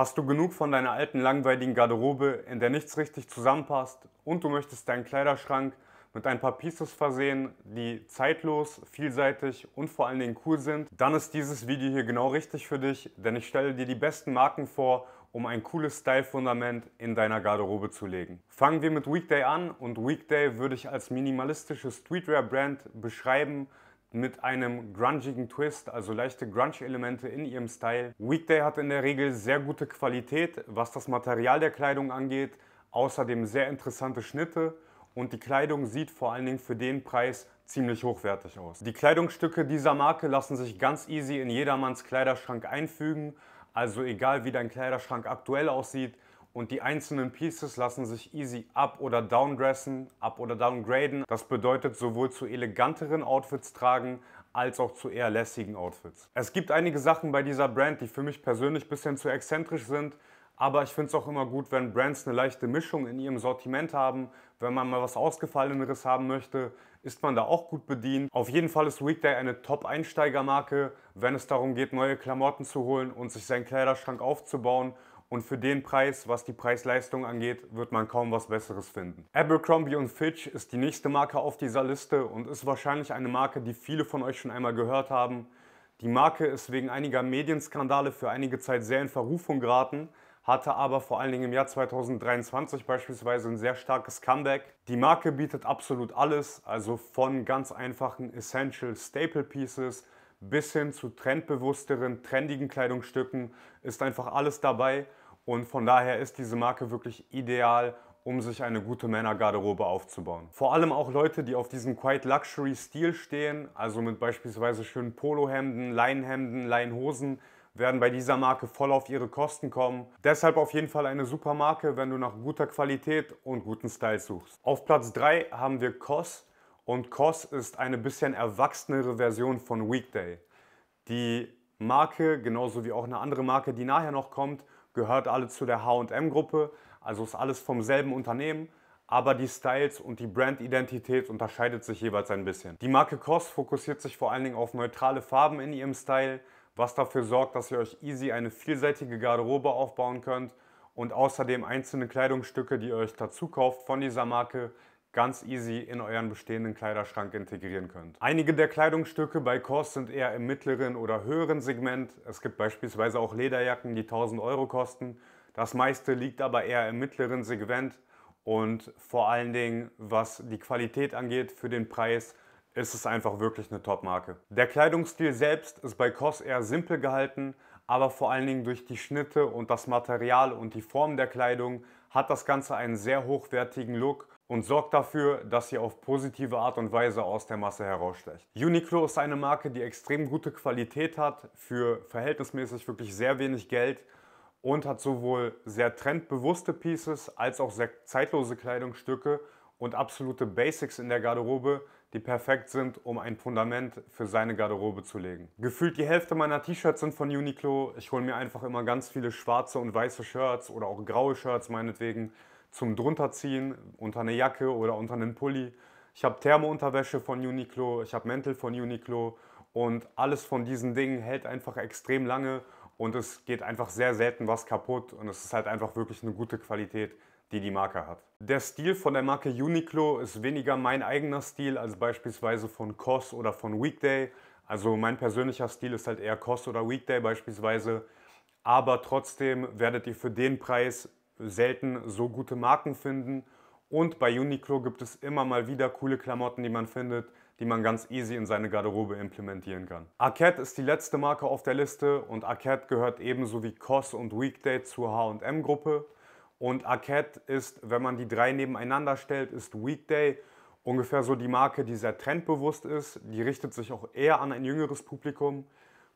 Hast du genug von deiner alten langweiligen Garderobe, in der nichts richtig zusammenpasst und du möchtest deinen Kleiderschrank mit ein paar Pieces versehen, die zeitlos, vielseitig und vor allen Dingen cool sind, dann ist dieses Video hier genau richtig für dich, denn ich stelle dir die besten Marken vor, um ein cooles Style-Fundament in deiner Garderobe zu legen. Fangen wir mit Weekday an und Weekday würde ich als minimalistische Streetwear-Brand beschreiben, mit einem grungigen Twist, also leichte Grunge-Elemente in ihrem Style. Weekday hat in der Regel sehr gute Qualität, was das Material der Kleidung angeht, außerdem sehr interessante Schnitte und die Kleidung sieht vor allen Dingen für den Preis ziemlich hochwertig aus. Die Kleidungsstücke dieser Marke lassen sich ganz easy in jedermanns Kleiderschrank einfügen, also egal wie dein Kleiderschrank aktuell aussieht, und die einzelnen Pieces lassen sich easy up- oder downdressen, up- oder downgraden. Das bedeutet sowohl zu eleganteren Outfits tragen, als auch zu eher lässigen Outfits. Es gibt einige Sachen bei dieser Brand, die für mich persönlich ein bisschen zu exzentrisch sind, aber ich finde es auch immer gut, wenn Brands eine leichte Mischung in ihrem Sortiment haben. Wenn man mal was Ausgefalleneres haben möchte, ist man da auch gut bedient. Auf jeden Fall ist Weekday eine Top-Einsteigermarke, wenn es darum geht, neue Klamotten zu holen und sich seinen Kleiderschrank aufzubauen und für den Preis, was die Preis-Leistung angeht, wird man kaum was Besseres finden. Abercrombie Fitch ist die nächste Marke auf dieser Liste und ist wahrscheinlich eine Marke, die viele von euch schon einmal gehört haben. Die Marke ist wegen einiger Medienskandale für einige Zeit sehr in Verrufung geraten, hatte aber vor allen Dingen im Jahr 2023 beispielsweise ein sehr starkes Comeback. Die Marke bietet absolut alles, also von ganz einfachen Essential Staple Pieces bis hin zu trendbewussteren, trendigen Kleidungsstücken ist einfach alles dabei und von daher ist diese Marke wirklich ideal, um sich eine gute Männergarderobe aufzubauen. Vor allem auch Leute, die auf diesen Quite Luxury Stil stehen, also mit beispielsweise schönen Polohemden, Leinenhemden, Leinhosen, werden bei dieser Marke voll auf ihre Kosten kommen. Deshalb auf jeden Fall eine super Marke, wenn du nach guter Qualität und guten Style suchst. Auf Platz 3 haben wir COS und COS ist eine bisschen erwachsenere Version von Weekday. Die Marke, genauso wie auch eine andere Marke, die nachher noch kommt, gehört alle zu der HM-Gruppe, also ist alles vom selben Unternehmen, aber die Styles und die Brandidentität unterscheidet sich jeweils ein bisschen. Die Marke COS fokussiert sich vor allen Dingen auf neutrale Farben in ihrem Style, was dafür sorgt, dass ihr euch easy eine vielseitige Garderobe aufbauen könnt und außerdem einzelne Kleidungsstücke, die ihr euch dazu kauft von dieser Marke, ganz easy in euren bestehenden Kleiderschrank integrieren könnt. Einige der Kleidungsstücke bei Kors sind eher im mittleren oder höheren Segment. Es gibt beispielsweise auch Lederjacken, die 1000 Euro kosten. Das meiste liegt aber eher im mittleren Segment und vor allen Dingen, was die Qualität angeht, für den Preis ist es einfach wirklich eine Top-Marke. Der Kleidungsstil selbst ist bei Kors eher simpel gehalten, aber vor allen Dingen durch die Schnitte und das Material und die Form der Kleidung hat das Ganze einen sehr hochwertigen Look und sorgt dafür, dass ihr auf positive Art und Weise aus der Masse herausstecht. Uniqlo ist eine Marke, die extrem gute Qualität hat, für verhältnismäßig wirklich sehr wenig Geld und hat sowohl sehr trendbewusste Pieces als auch sehr zeitlose Kleidungsstücke und absolute Basics in der Garderobe, die perfekt sind, um ein Fundament für seine Garderobe zu legen. Gefühlt die Hälfte meiner T-Shirts sind von Uniqlo. Ich hole mir einfach immer ganz viele schwarze und weiße Shirts oder auch graue Shirts meinetwegen zum drunterziehen, unter eine Jacke oder unter einen Pulli. Ich habe Thermounterwäsche von Uniqlo, ich habe Mäntel von Uniqlo und alles von diesen Dingen hält einfach extrem lange und es geht einfach sehr selten was kaputt und es ist halt einfach wirklich eine gute Qualität, die die Marke hat. Der Stil von der Marke Uniqlo ist weniger mein eigener Stil als beispielsweise von COS oder von Weekday. Also mein persönlicher Stil ist halt eher COS oder Weekday beispielsweise. Aber trotzdem werdet ihr für den Preis selten so gute Marken finden. Und bei Uniqlo gibt es immer mal wieder coole Klamotten, die man findet, die man ganz easy in seine Garderobe implementieren kann. Arquette ist die letzte Marke auf der Liste und Arquette gehört ebenso wie COS und Weekday zur H&M-Gruppe. Und Arquette ist, wenn man die drei nebeneinander stellt, ist Weekday ungefähr so die Marke, die sehr trendbewusst ist. Die richtet sich auch eher an ein jüngeres Publikum.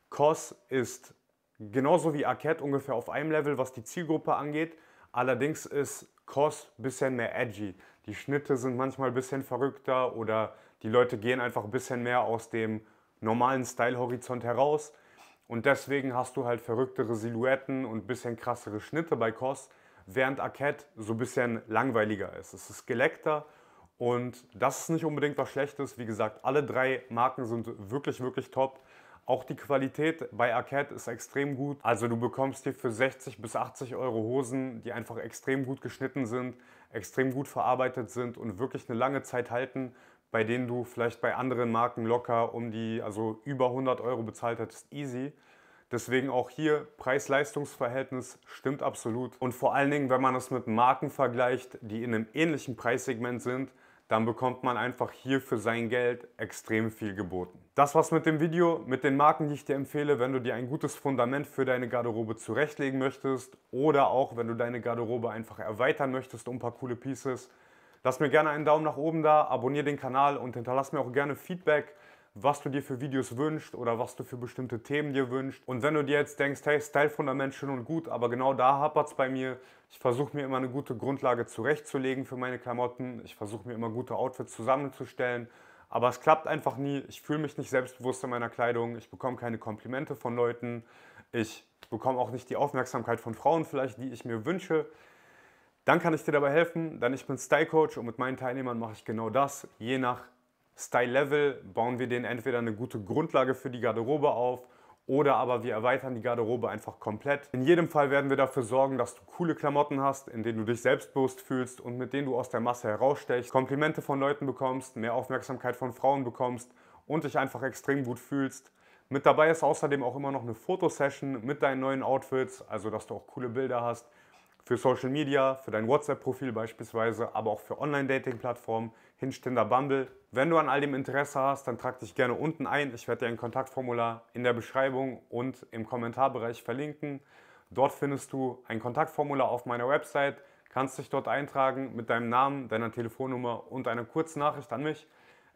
COS ist genauso wie Arquette ungefähr auf einem Level, was die Zielgruppe angeht. Allerdings ist Koss ein bisschen mehr edgy. Die Schnitte sind manchmal ein bisschen verrückter oder die Leute gehen einfach ein bisschen mehr aus dem normalen Style-Horizont heraus. Und deswegen hast du halt verrücktere Silhouetten und ein bisschen krassere Schnitte bei Koss, während Arquette so ein bisschen langweiliger ist. Es ist geleckter und das ist nicht unbedingt was Schlechtes. Wie gesagt, alle drei Marken sind wirklich, wirklich top. Auch die Qualität bei Arcade ist extrem gut. Also du bekommst hier für 60 bis 80 Euro Hosen, die einfach extrem gut geschnitten sind, extrem gut verarbeitet sind und wirklich eine lange Zeit halten, bei denen du vielleicht bei anderen Marken locker um die, also über 100 Euro bezahlt hättest, easy. Deswegen auch hier Preis-Leistungs-Verhältnis stimmt absolut. Und vor allen Dingen, wenn man es mit Marken vergleicht, die in einem ähnlichen Preissegment sind, dann bekommt man einfach hier für sein Geld extrem viel geboten. Das war's mit dem Video, mit den Marken, die ich dir empfehle, wenn du dir ein gutes Fundament für deine Garderobe zurechtlegen möchtest oder auch wenn du deine Garderobe einfach erweitern möchtest um ein paar coole Pieces. Lass mir gerne einen Daumen nach oben da, abonniere den Kanal und hinterlass mir auch gerne Feedback was du dir für Videos wünschst oder was du für bestimmte Themen dir wünschst. Und wenn du dir jetzt denkst, hey, Style-Fundament schön und gut, aber genau da hapert es bei mir. Ich versuche mir immer eine gute Grundlage zurechtzulegen für meine Klamotten. Ich versuche mir immer gute Outfits zusammenzustellen. Aber es klappt einfach nie. Ich fühle mich nicht selbstbewusst in meiner Kleidung. Ich bekomme keine Komplimente von Leuten. Ich bekomme auch nicht die Aufmerksamkeit von Frauen vielleicht, die ich mir wünsche. Dann kann ich dir dabei helfen, denn ich bin Style Coach und mit meinen Teilnehmern mache ich genau das, je nach Style Level bauen wir denen entweder eine gute Grundlage für die Garderobe auf oder aber wir erweitern die Garderobe einfach komplett. In jedem Fall werden wir dafür sorgen, dass du coole Klamotten hast, in denen du dich selbstbewusst fühlst und mit denen du aus der Masse herausstechst, Komplimente von Leuten bekommst, mehr Aufmerksamkeit von Frauen bekommst und dich einfach extrem gut fühlst. Mit dabei ist außerdem auch immer noch eine Fotosession mit deinen neuen Outfits, also dass du auch coole Bilder hast für Social Media, für dein WhatsApp-Profil beispielsweise, aber auch für Online-Dating-Plattformen hinge Bumble. Wenn du an all dem Interesse hast, dann trag dich gerne unten ein. Ich werde dir ein Kontaktformular in der Beschreibung und im Kommentarbereich verlinken. Dort findest du ein Kontaktformular auf meiner Website, kannst dich dort eintragen mit deinem Namen, deiner Telefonnummer und einer kurzen Nachricht an mich.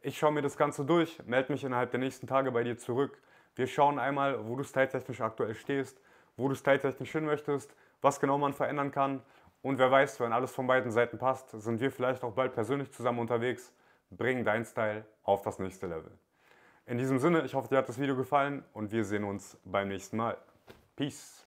Ich schaue mir das Ganze durch, melde mich innerhalb der nächsten Tage bei dir zurück. Wir schauen einmal, wo du styletechnisch aktuell stehst, wo du styletechnisch hin möchtest, was genau man verändern kann. Und wer weiß, wenn alles von beiden Seiten passt, sind wir vielleicht auch bald persönlich zusammen unterwegs, bringen dein Style auf das nächste Level. In diesem Sinne, ich hoffe, dir hat das Video gefallen und wir sehen uns beim nächsten Mal. Peace.